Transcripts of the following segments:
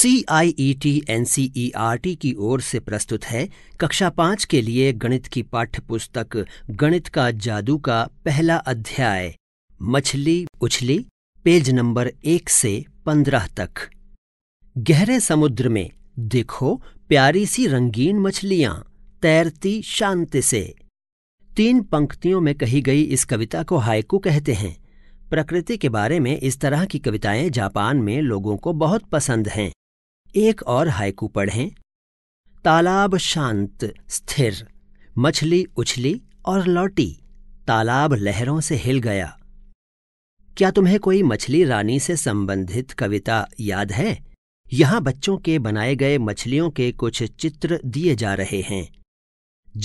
C I E T N C E R T की ओर से प्रस्तुत है कक्षा पांच के लिए गणित की पाठ्य पुस्तक गणित का जादू का पहला अध्याय मछली उछली पेज नंबर एक से पंद्रह तक गहरे समुद्र में देखो प्यारी सी रंगीन मछलियां तैरती शांति से तीन पंक्तियों में कही गई इस कविता को हाइकू कहते हैं प्रकृति के बारे में इस तरह की कविताएं जापान में लोगों को बहुत पसंद हैं एक और हाइकू पढ़ें तालाब शांत स्थिर मछली उछली और लौटी तालाब लहरों से हिल गया क्या तुम्हें कोई मछली रानी से संबंधित कविता याद है यहाँ बच्चों के बनाए गए मछलियों के कुछ चित्र दिए जा रहे हैं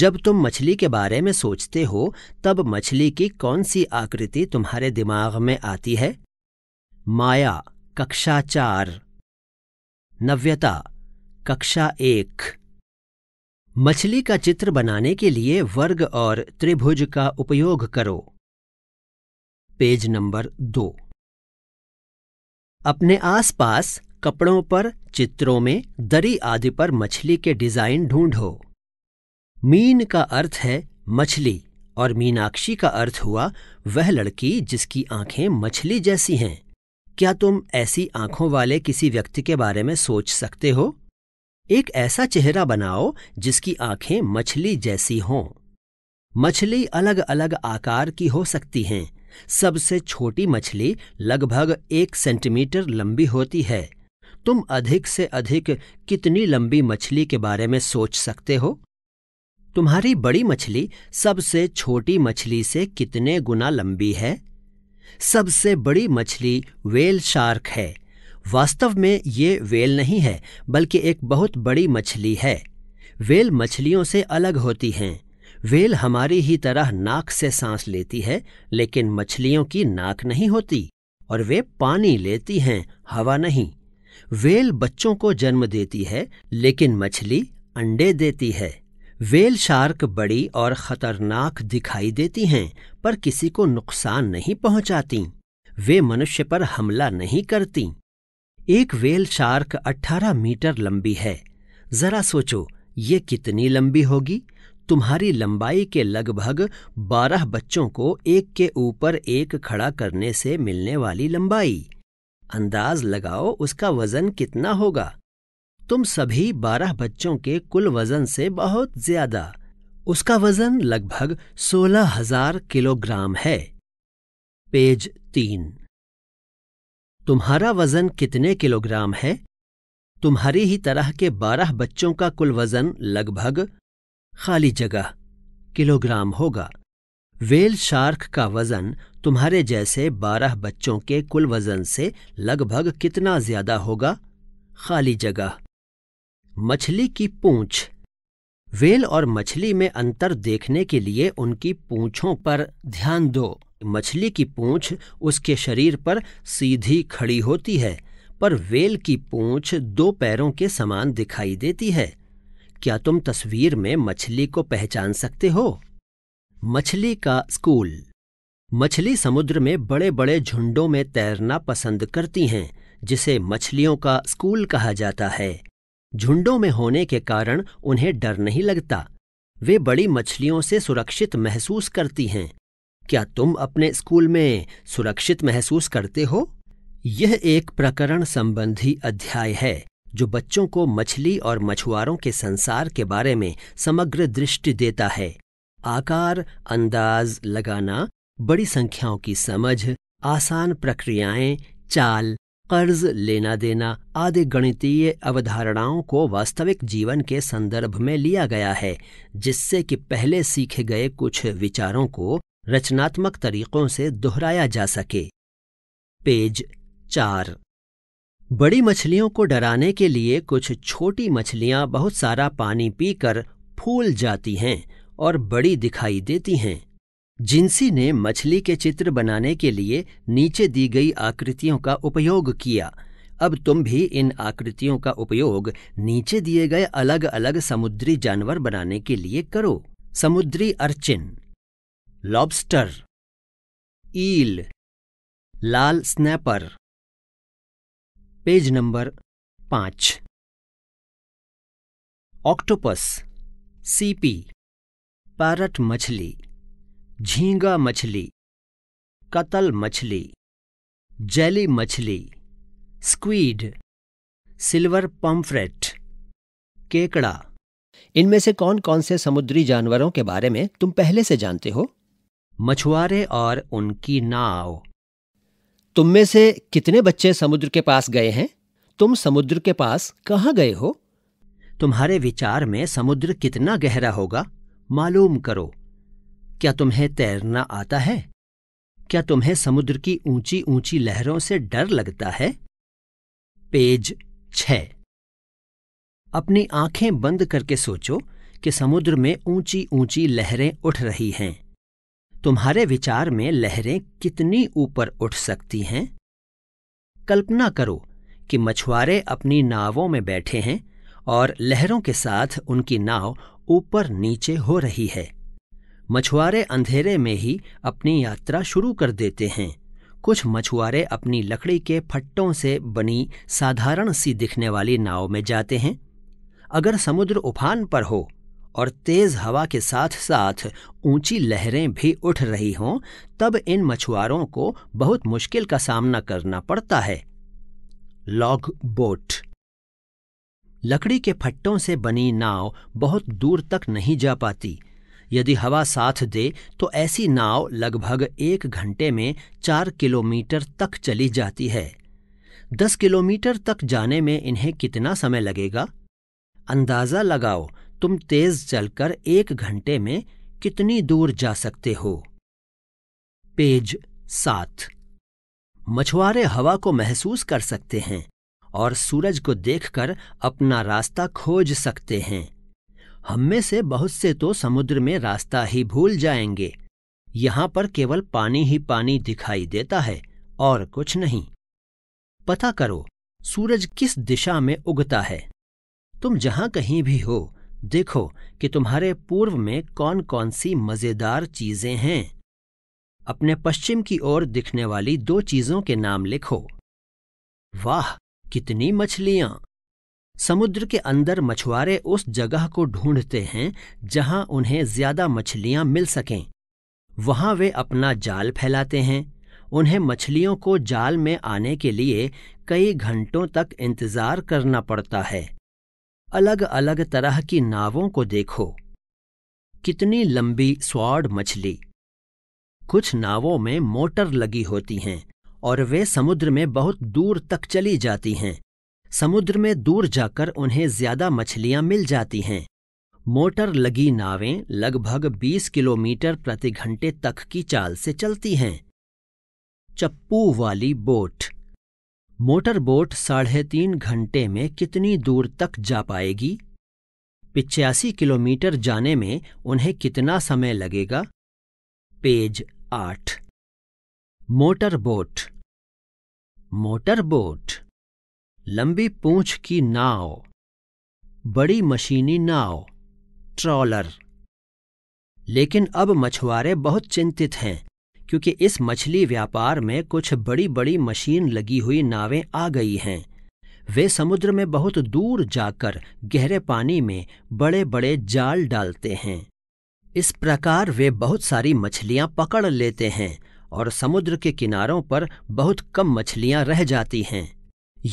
जब तुम मछली के बारे में सोचते हो तब मछली की कौन सी आकृति तुम्हारे दिमाग में आती है माया कक्षा चार नव्यता कक्षा एक मछली का चित्र बनाने के लिए वर्ग और त्रिभुज का उपयोग करो पेज नंबर दो अपने आसपास कपड़ों पर चित्रों में दरी आदि पर मछली के डिजाइन ढूंढो मीन का अर्थ है मछली और मीनाक्षी का अर्थ हुआ वह लड़की जिसकी आंखें मछली जैसी हैं क्या तुम ऐसी आंखों वाले किसी व्यक्ति के बारे में सोच सकते हो एक ऐसा चेहरा बनाओ जिसकी आंखें मछली जैसी हों मछली अलग अलग आकार की हो सकती हैं सबसे छोटी मछली लगभग एक सेंटीमीटर लंबी होती है तुम अधिक से अधिक कितनी लंबी मछली के बारे में सोच सकते हो तुम्हारी बड़ी मछली सबसे छोटी मछली से कितने गुना लंबी है सबसे बड़ी मछली वेल शार्क है वास्तव में ये वेल नहीं है बल्कि एक बहुत बड़ी मछली है वेल मछलियों से अलग होती हैं वेल हमारी ही तरह नाक से सांस लेती है लेकिन मछलियों की नाक नहीं होती और वे पानी लेती हैं हवा नहीं वेल बच्चों को जन्म देती है लेकिन मछली अंडे देती है वेल शार्क बड़ी और खतरनाक दिखाई देती हैं पर किसी को नुकसान नहीं पहुंचाती वे मनुष्य पर हमला नहीं करती एक वेल शार्क 18 मीटर लंबी है जरा सोचो ये कितनी लंबी होगी तुम्हारी लंबाई के लगभग 12 बच्चों को एक के ऊपर एक खड़ा करने से मिलने वाली लंबाई अंदाज लगाओ उसका वजन कितना होगा तुम सभी बारह बच्चों के कुल वजन से बहुत ज्यादा उसका वजन लगभग सोलह हजार किलोग्राम है पेज तीन तुम्हारा वजन कितने किलोग्राम है तुम्हारी ही तरह के बारह बच्चों का कुल वजन लगभग खाली जगह किलोग्राम होगा वेल शार्क का वजन तुम्हारे जैसे बारह बच्चों के कुल वजन से लगभग कितना ज्यादा होगा खाली जगह मछली की पूंछ वेल और मछली में अंतर देखने के लिए उनकी पूंछों पर ध्यान दो मछली की पूंछ उसके शरीर पर सीधी खड़ी होती है पर वेल की पूंछ दो पैरों के समान दिखाई देती है क्या तुम तस्वीर में मछली को पहचान सकते हो मछली का स्कूल मछली समुद्र में बड़े बड़े झुंडों में तैरना पसंद करती हैं जिसे मछलियों का स्कूल कहा जाता है झुंडों में होने के कारण उन्हें डर नहीं लगता वे बड़ी मछलियों से सुरक्षित महसूस करती हैं क्या तुम अपने स्कूल में सुरक्षित महसूस करते हो यह एक प्रकरण संबंधी अध्याय है जो बच्चों को मछली और मछुआरों के संसार के बारे में समग्र दृष्टि देता है आकार अंदाज लगाना बड़ी संख्याओं की समझ आसान प्रक्रियाएं चाल कर्ज लेना देना आदि गणितीय अवधारणाओं को वास्तविक जीवन के संदर्भ में लिया गया है जिससे कि पहले सीखे गए कुछ विचारों को रचनात्मक तरीकों से दोहराया जा सके पेज चार बड़ी मछलियों को डराने के लिए कुछ छोटी मछलियां बहुत सारा पानी पीकर फूल जाती हैं और बड़ी दिखाई देती हैं जिन्सी ने मछली के चित्र बनाने के लिए नीचे दी गई आकृतियों का उपयोग किया अब तुम भी इन आकृतियों का उपयोग नीचे दिए गए अलग अलग समुद्री जानवर बनाने के लिए करो समुद्री अर्चिन लॉबस्टर ईल लाल स्नैपर पेज नंबर पांच ऑक्टोपस सीपी पैरट मछली झींगा मछली कतल मछली जेली मछली स्क्वीड सिल्वर पम्फ्रेट केकड़ा इनमें से कौन कौन से समुद्री जानवरों के बारे में तुम पहले से जानते हो मछुआरे और उनकी नाव तुम में से कितने बच्चे समुद्र के पास गए हैं तुम समुद्र के पास कहाँ गए हो तुम्हारे विचार में समुद्र कितना गहरा होगा मालूम करो क्या तुम्हें तैरना आता है क्या तुम्हें समुद्र की ऊंची ऊंची लहरों से डर लगता है पेज छ अपनी आंखें बंद करके सोचो कि समुद्र में ऊंची ऊंची लहरें उठ रही हैं तुम्हारे विचार में लहरें कितनी ऊपर उठ सकती हैं कल्पना करो कि मछुआरे अपनी नावों में बैठे हैं और लहरों के साथ उनकी नाव ऊपर नीचे हो रही है मछुआरे अंधेरे में ही अपनी यात्रा शुरू कर देते हैं कुछ मछुआरे अपनी लकड़ी के फट्टों से बनी साधारण सी दिखने वाली नाव में जाते हैं अगर समुद्र उफान पर हो और तेज हवा के साथ साथ ऊंची लहरें भी उठ रही हों तब इन मछुआरों को बहुत मुश्किल का सामना करना पड़ता है लॉग बोट लकड़ी के फट्टों से बनी नाव बहुत दूर तक नहीं जा पाती यदि हवा साथ दे तो ऐसी नाव लगभग एक घंटे में चार किलोमीटर तक चली जाती है दस किलोमीटर तक जाने में इन्हें कितना समय लगेगा अंदाज़ा लगाओ तुम तेज चलकर एक घंटे में कितनी दूर जा सकते हो पेज सात मछुआरे हवा को महसूस कर सकते हैं और सूरज को देखकर अपना रास्ता खोज सकते हैं हम में से बहुत से तो समुद्र में रास्ता ही भूल जाएंगे यहां पर केवल पानी ही पानी दिखाई देता है और कुछ नहीं पता करो सूरज किस दिशा में उगता है तुम जहां कहीं भी हो देखो कि तुम्हारे पूर्व में कौन कौन सी मजेदार चीजें हैं अपने पश्चिम की ओर दिखने वाली दो चीजों के नाम लिखो वाह कितनी मछलियां समुद्र के अंदर मछुआरे उस जगह को ढूंढते हैं जहां उन्हें ज्यादा मछलियां मिल सकें वहां वे अपना जाल फैलाते हैं उन्हें मछलियों को जाल में आने के लिए कई घंटों तक इंतजार करना पड़ता है अलग अलग तरह की नावों को देखो कितनी लंबी स्वाड मछली कुछ नावों में मोटर लगी होती हैं और वे समुद्र में बहुत दूर तक चली जाती हैं समुद्र में दूर जाकर उन्हें ज्यादा मछलियां मिल जाती हैं मोटर लगी नावें लगभग 20 किलोमीटर प्रति घंटे तक की चाल से चलती हैं चप्पू वाली बोट मोटर बोट साढ़े तीन घंटे में कितनी दूर तक जा पाएगी पिचासी किलोमीटर जाने में उन्हें कितना समय लगेगा पेज आठ मोटर बोट मोटर बोट लंबी पूंछ की नाव बड़ी मशीनी नाव ट्रॉलर लेकिन अब मछुआरे बहुत चिंतित हैं क्योंकि इस मछली व्यापार में कुछ बड़ी बड़ी मशीन लगी हुई नावें आ गई हैं वे समुद्र में बहुत दूर जाकर गहरे पानी में बड़े बड़े जाल डालते हैं इस प्रकार वे बहुत सारी मछलियां पकड़ लेते हैं और समुद्र के किनारों पर बहुत कम मछलियां रह जाती हैं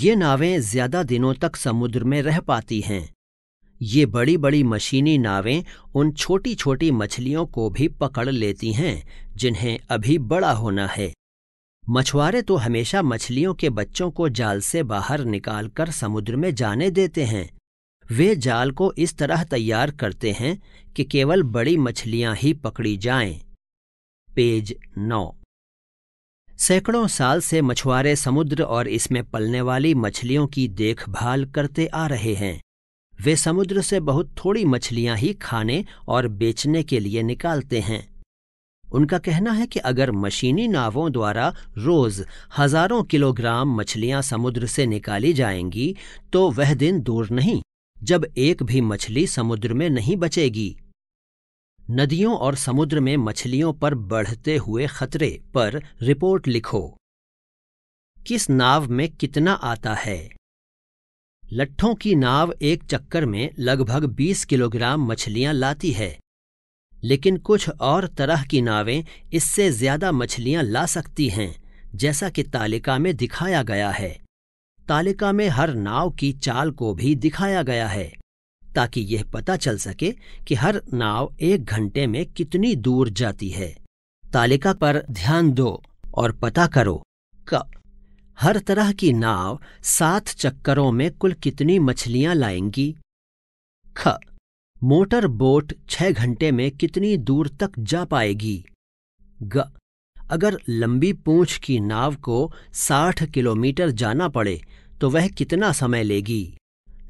ये नावें ज्यादा दिनों तक समुद्र में रह पाती हैं ये बड़ी बड़ी मशीनी नावें उन छोटी छोटी मछलियों को भी पकड़ लेती हैं जिन्हें अभी बड़ा होना है मछुआरे तो हमेशा मछलियों के बच्चों को जाल से बाहर निकालकर समुद्र में जाने देते हैं वे जाल को इस तरह तैयार करते हैं कि केवल बड़ी मछलियां ही पकड़ी जाएं। पेज नौ सैकड़ों साल से मछुआरे समुद्र और इसमें पलने वाली मछलियों की देखभाल करते आ रहे हैं वे समुद्र से बहुत थोड़ी मछलियां ही खाने और बेचने के लिए निकालते हैं उनका कहना है कि अगर मशीनी नावों द्वारा रोज हजारों किलोग्राम मछलियां समुद्र से निकाली जाएंगी तो वह दिन दूर नहीं जब एक भी मछली समुद्र में नहीं बचेगी नदियों और समुद्र में मछलियों पर बढ़ते हुए खतरे पर रिपोर्ट लिखो किस नाव में कितना आता है लट्ठों की नाव एक चक्कर में लगभग 20 किलोग्राम मछलियां लाती है लेकिन कुछ और तरह की नावें इससे ज्यादा मछलियां ला सकती हैं जैसा कि तालिका में दिखाया गया है तालिका में हर नाव की चाल को भी दिखाया गया है ताकि यह पता चल सके कि हर नाव एक घंटे में कितनी दूर जाती है तालिका पर ध्यान दो और पता करो क हर तरह की नाव सात चक्करों में कुल कितनी मछलियां लाएंगी ख मोटर बोट छह घंटे में कितनी दूर तक जा पाएगी ग अगर लंबी पूंछ की नाव को साठ किलोमीटर जाना पड़े तो वह कितना समय लेगी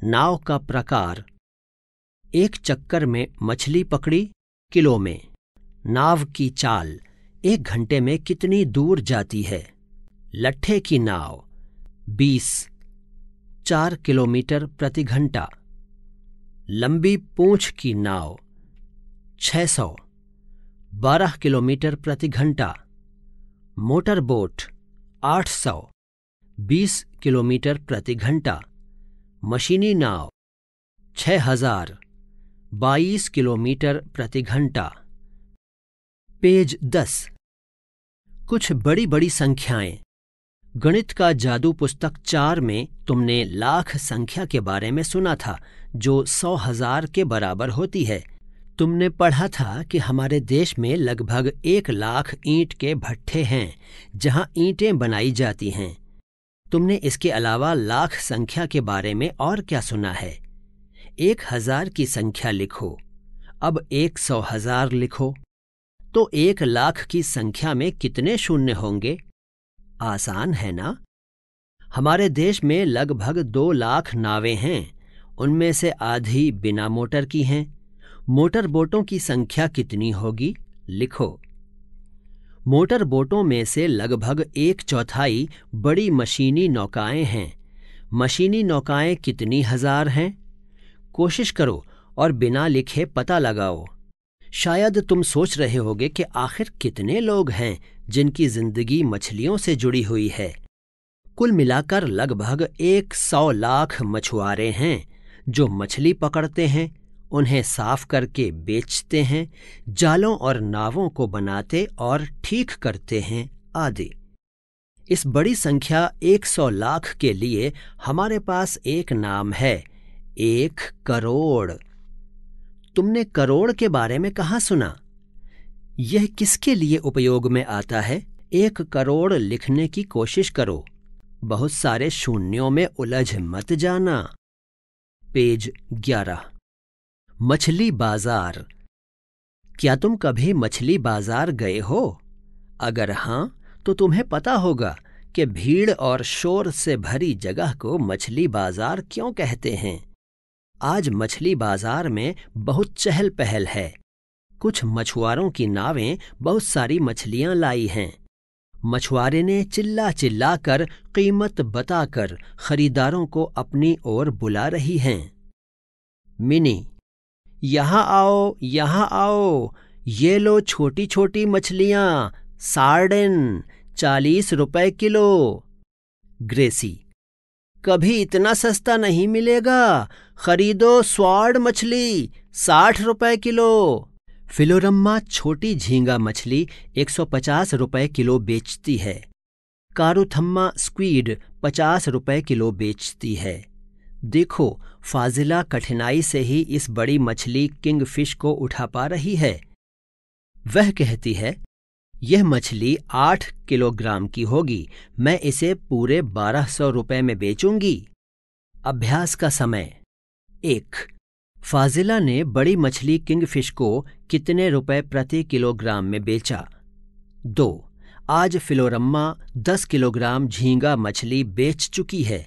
नाव का प्रकार एक चक्कर में मछली पकड़ी किलो में नाव की चाल एक घंटे में कितनी दूर जाती है लट्ठे की नाव बीस चार किलोमीटर प्रति घंटा लंबी पूंछ की नाव छह सौ बारह किलोमीटर प्रति घंटा मोटर बोट आठ सौ बीस किलोमीटर प्रति घंटा मशीनी नाव छ हजार बाईस किलोमीटर प्रति घंटा पेज दस कुछ बड़ी बड़ी संख्याएं गणित का जादू पुस्तक चार में तुमने लाख संख्या के बारे में सुना था जो सौ हजार के बराबर होती है तुमने पढ़ा था कि हमारे देश में लगभग एक लाख ईंट के भट्ठे हैं जहां ईंटें बनाई जाती हैं तुमने इसके अलावा लाख संख्या के बारे में और क्या सुना है एक हजार की संख्या लिखो अब एक सौ हजार लिखो तो एक लाख की संख्या में कितने शून्य होंगे आसान है ना हमारे देश में लगभग दो लाख नावें हैं उनमें से आधी बिना मोटर की हैं मोटर बोटों की संख्या कितनी होगी लिखो मोटर बोटों में से लगभग एक चौथाई बड़ी मशीनी नौकाएं हैं मशीनी नौकाएं कितनी हजार हैं कोशिश करो और बिना लिखे पता लगाओ शायद तुम सोच रहे होगे कि आखिर कितने लोग हैं जिनकी जिंदगी मछलियों से जुड़ी हुई है कुल मिलाकर लगभग एक सौ लाख मछुआरे हैं जो मछली पकड़ते हैं उन्हें साफ करके बेचते हैं जालों और नावों को बनाते और ठीक करते हैं आदि इस बड़ी संख्या 100 लाख के लिए हमारे पास एक नाम है एक करोड़ तुमने करोड़ के बारे में कहा सुना यह किसके लिए उपयोग में आता है एक करोड़ लिखने की कोशिश करो बहुत सारे शून्यों में उलझ मत जाना पेज ग्यारह मछली बाजार क्या तुम कभी मछली बाजार गए हो अगर हां तो तुम्हें पता होगा कि भीड़ और शोर से भरी जगह को मछली बाजार क्यों कहते हैं आज मछली बाजार में बहुत चहल पहल है कुछ मछुआरों की नावें बहुत सारी मछलियां लाई हैं मछुआरे ने चिल्ला चिल्ला कर कीमत बताकर खरीदारों को अपनी ओर बुला रही हैं मिनी यहाँ आओ यहाँ आओ ये लो छोटी छोटी मछलियाँ सार्डन चालीस रुपए किलो ग्रेसी कभी इतना सस्ता नहीं मिलेगा खरीदो स्वाड मछली साठ रुपए किलो फिलोरम्मा छोटी झींगा मछली एक सौ पचास रुपए किलो बेचती है कारुथम्मा स्क्वीड पचास रुपए किलो बेचती है देखो फाजिला कठिनाई से ही इस बड़ी मछली किंग फिश को उठा पा रही है वह कहती है यह मछली आठ किलोग्राम की होगी मैं इसे पूरे बारह सौ रुपये में बेचूंगी अभ्यास का समय एक फाजिला ने बड़ी मछली किंगफिश को कितने रुपए प्रति किलोग्राम में बेचा दो आज फिलोरम्मा दस किलोग्राम झींगा मछली बेच चुकी है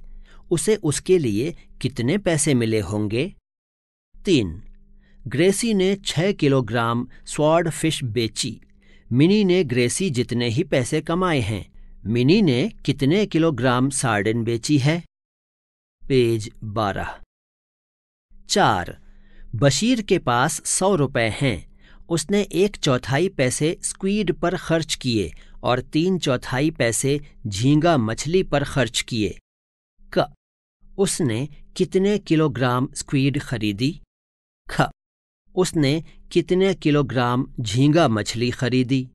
उसे उसके लिए कितने पैसे मिले होंगे तीन ग्रेसी ने छह किलोग्राम स्वाड फिश बेची मिनी ने ग्रेसी जितने ही पैसे कमाए हैं मिनी ने कितने किलोग्राम सार्डिन बेची है पेज बारह चार बशीर के पास सौ रुपए हैं उसने एक चौथाई पैसे स्क्वीड पर खर्च किए और तीन चौथाई पैसे झींगा मछली पर खर्च किए क उसने कितने किलोग्राम स्क्वीड खरीदी ख उसने कितने किलोग्राम झींगा मछली खरीदी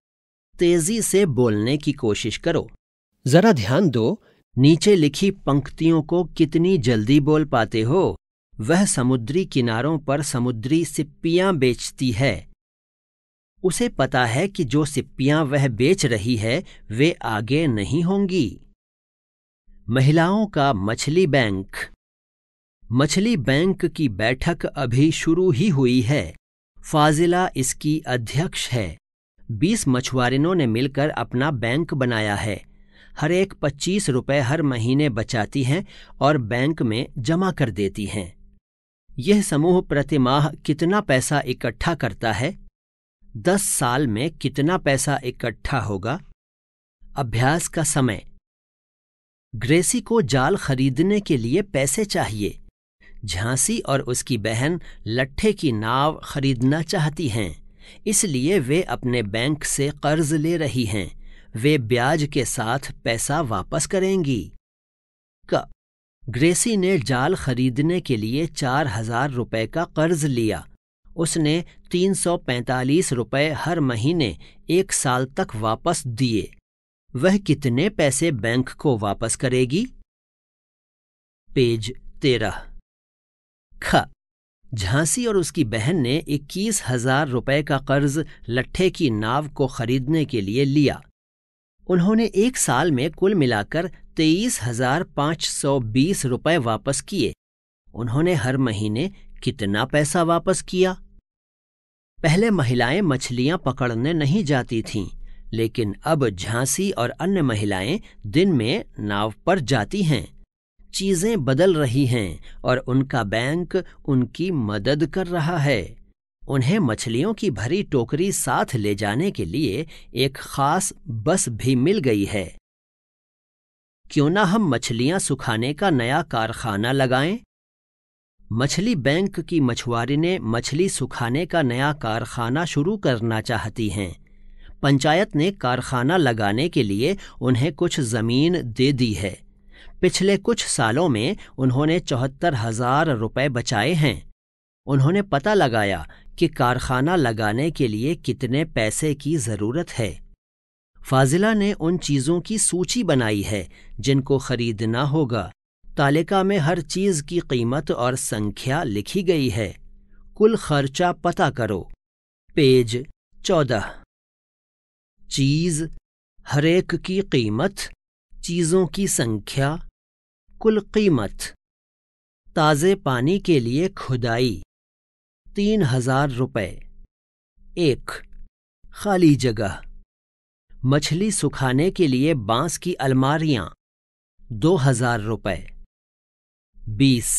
तेजी से बोलने की कोशिश करो जरा ध्यान दो नीचे लिखी पंक्तियों को कितनी जल्दी बोल पाते हो वह समुद्री किनारों पर समुद्री सिप्पियां बेचती है उसे पता है कि जो सिप्पियां वह बेच रही है वे आगे नहीं होंगी महिलाओं का मछली बैंक मछली बैंक की बैठक अभी शुरू ही हुई है फाजिला इसकी अध्यक्ष है बीस मछुआरिनों ने मिलकर अपना बैंक बनाया है हर एक पच्चीस रुपए हर महीने बचाती हैं और बैंक में जमा कर देती हैं यह समूह प्रतिमाह कितना पैसा इकट्ठा करता है दस साल में कितना पैसा इकट्ठा होगा अभ्यास का समय ग्रेसी को जाल खरीदने के लिए पैसे चाहिए झांसी और उसकी बहन लट्ठे की नाव खरीदना चाहती हैं इसलिए वे अपने बैंक से कर्ज ले रही हैं वे ब्याज के साथ पैसा वापस करेंगी क ग्रेसी ने जाल खरीदने के लिए चार हजार रुपये का कर्ज लिया उसने तीन सौ पैंतालीस रुपये हर महीने एक साल तक वापस दिए वह कितने पैसे बैंक को वापस करेगी पेज तेरह ख झांसी और उसकी बहन ने इक्कीस हजार रुपये का कर्ज लट्ठे की नाव को खरीदने के लिए लिया उन्होंने एक साल में कुल मिलाकर तेईस हजार पाँच सौ बीस रुपये वापस किए उन्होंने हर महीने कितना पैसा वापस किया पहले महिलाएं मछलियां पकड़ने नहीं जाती थीं लेकिन अब झांसी और अन्य महिलाएं दिन में नाव पर जाती हैं चीज़ें बदल रही हैं और उनका बैंक उनकी मदद कर रहा है उन्हें मछलियों की भरी टोकरी साथ ले जाने के लिए एक खास बस भी मिल गई है क्यों ना हम मछलियां सुखाने का नया कारखाना लगाएं मछली बैंक की ने मछली सुखाने का नया कारखाना शुरू करना चाहती हैं पंचायत ने कारखाना लगाने के लिए उन्हें कुछ ज़मीन दे दी है पिछले कुछ सालों में उन्होंने चौहत्तर हजार रुपये बचाए हैं उन्होंने पता लगाया कि कारखाना लगाने के लिए कितने पैसे की ज़रूरत है फाजिला ने उन चीज़ों की सूची बनाई है जिनको खरीदना होगा तालिका में हर चीज़ की कीमत और संख्या लिखी गई है कुल खर्चा पता करो पेज चौदह चीज़ हरेक की कीमत चीज़ों की संख्या कुल कीमत ताज़े पानी के लिए खुदाई तीन हजार रुपये एक खाली जगह मछली सुखाने के लिए बांस की अलमारियां दो हजार रुपये बीस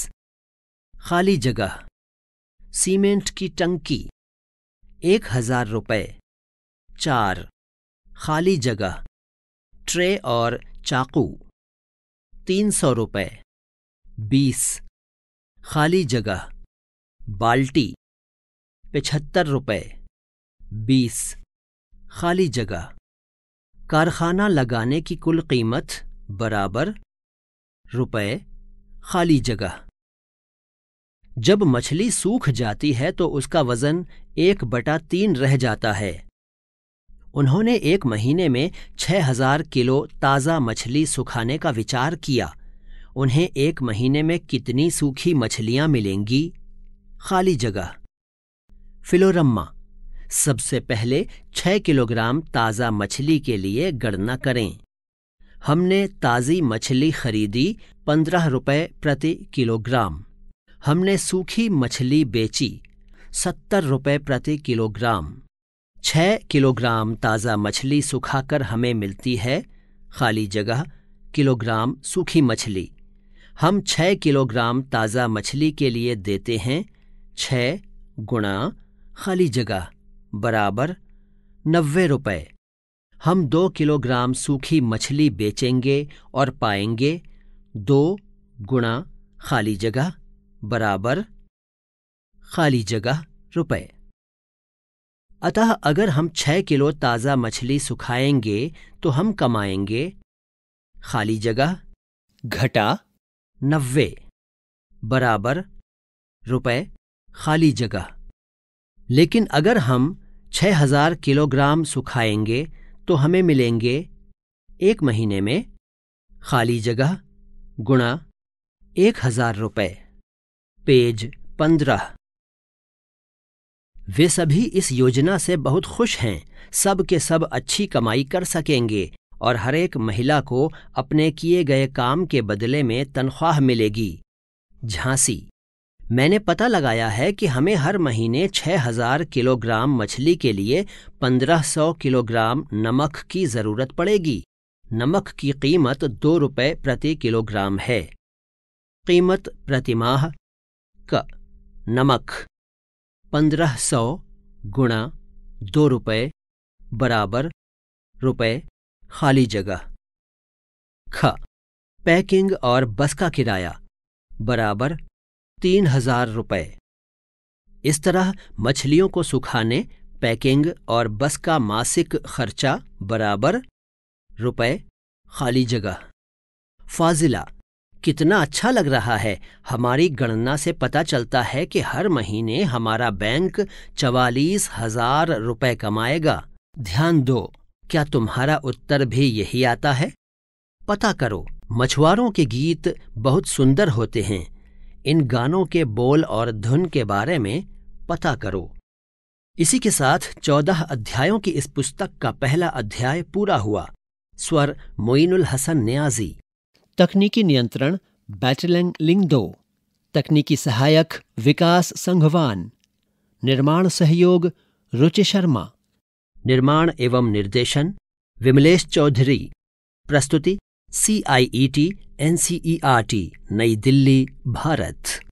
खाली जगह सीमेंट की टंकी एक हजार रुपये चार खाली जगह ट्रे और चाकू तीन सौ रुपये बीस खाली जगह बाल्टी पचहत्तर रुपये बीस खाली जगह कारखाना लगाने की कुल कीमत बराबर रुपये खाली जगह जब मछली सूख जाती है तो उसका वज़न एक बटा तीन रह जाता है उन्होंने एक महीने में छह हजार किलो ताज़ा मछली सुखाने का विचार किया उन्हें एक महीने में कितनी सूखी मछलियां मिलेंगी खाली जगह फिलोरम्मा सबसे पहले छह किलोग्राम ताज़ा मछली के लिए गणना करें हमने ताज़ी मछली खरीदी पंद्रह रुपये प्रति किलोग्राम हमने सूखी मछली बेची सत्तर रुपये प्रति किलोग्राम छः किलोग्राम ताज़ा मछली सुखाकर हमें मिलती है खाली जगह किलोग्राम सूखी मछली हम छः किलोग्राम ताज़ा मछली के लिए देते हैं छ गुणा खाली जगह बराबर नब्बे रुपये हम दो किलोग्राम सूखी मछली बेचेंगे और पाएंगे दो गुणा खाली जगह बराबर खाली जगह रुपये अतः अगर हम छ किलो ताज़ा मछली सुखाएंगे तो हम कमाएंगे खाली जगह घटा नब्बे बराबर रुपए खाली जगह लेकिन अगर हम छ हजार किलोग्राम सुखाएंगे तो हमें मिलेंगे एक महीने में खाली जगह गुणा एक हजार रुपये पेज पंद्रह वे सभी इस योजना से बहुत खुश हैं सब के सब अच्छी कमाई कर सकेंगे और हरेक महिला को अपने किए गए काम के बदले में तनख्वाह मिलेगी झांसी मैंने पता लगाया है कि हमें हर महीने 6000 किलोग्राम मछली के लिए 1500 किलोग्राम नमक की ज़रूरत पड़ेगी नमक की कीमत दो रुपये प्रति किलोग्राम है कीमत प्रतिमाह क नमक पंद्रह सौ गुणा दो रुपये बराबर रुपये खाली जगह ख पैकिंग और बस का किराया बराबर तीन हजार रुपये इस तरह मछलियों को सुखाने पैकिंग और बस का मासिक खर्चा बराबर रुपये खाली जगह फाजिला कितना अच्छा लग रहा है हमारी गणना से पता चलता है कि हर महीने हमारा बैंक चवालीस हजार रुपये कमाएगा ध्यान दो क्या तुम्हारा उत्तर भी यही आता है पता करो मछुआरों के गीत बहुत सुंदर होते हैं इन गानों के बोल और धुन के बारे में पता करो इसी के साथ चौदह अध्यायों की इस पुस्तक का पहला अध्याय पूरा हुआ स्वर मोइनुल हसन न्याजी तकनीकी नियंत्रण बैटलिंग लिंगदो तकनीकी सहायक विकास संघवान निर्माण सहयोग रुचि शर्मा निर्माण एवं निर्देशन विमलेश चौधरी प्रस्तुति C I E T N C E R T New Delhi Bharat